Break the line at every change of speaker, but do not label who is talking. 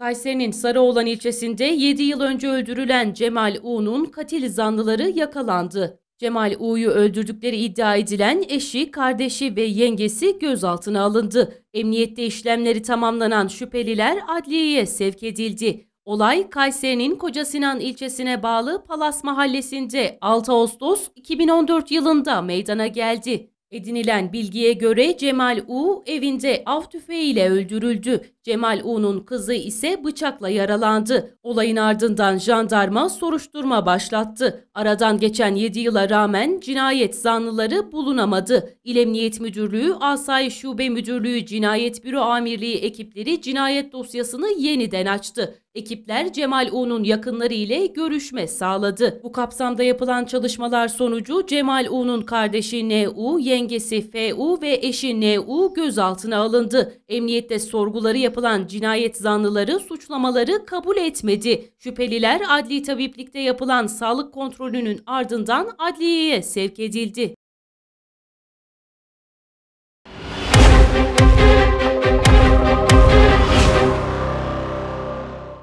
Kayseri'nin Sarıoğlan ilçesinde 7 yıl önce öldürülen Cemal U'nun katil zanlıları yakalandı. Cemal U'yu öldürdükleri iddia edilen eşi, kardeşi ve yengesi gözaltına alındı. Emniyette işlemleri tamamlanan şüpheliler adliyeye sevk edildi. Olay Kayseri'nin Kocasinan ilçesine bağlı Palas mahallesinde 6 Ağustos 2014 yılında meydana geldi. Edinilen bilgiye göre Cemal U evinde av tüfeğiyle öldürüldü. Cemal U'nun kızı ise bıçakla yaralandı. Olayın ardından jandarma soruşturma başlattı. Aradan geçen 7 yıla rağmen cinayet zanlıları bulunamadı. İl Emniyet Müdürlüğü, Asayiş Şube Müdürlüğü Cinayet Büro Amirliği ekipleri cinayet dosyasını yeniden açtı. Ekipler Cemal U'nun yakınları ile görüşme sağladı. Bu kapsamda yapılan çalışmalar sonucu Cemal U'nun kardeşi N.U, yengesi F.U ve eşi N.U gözaltına alındı. Emniyette sorguları yapıldı yapılan cinayet zanlıları suçlamaları kabul etmedi. Şüpheliler adli tabiplikte yapılan sağlık kontrolünün ardından adliyeye sevk edildi.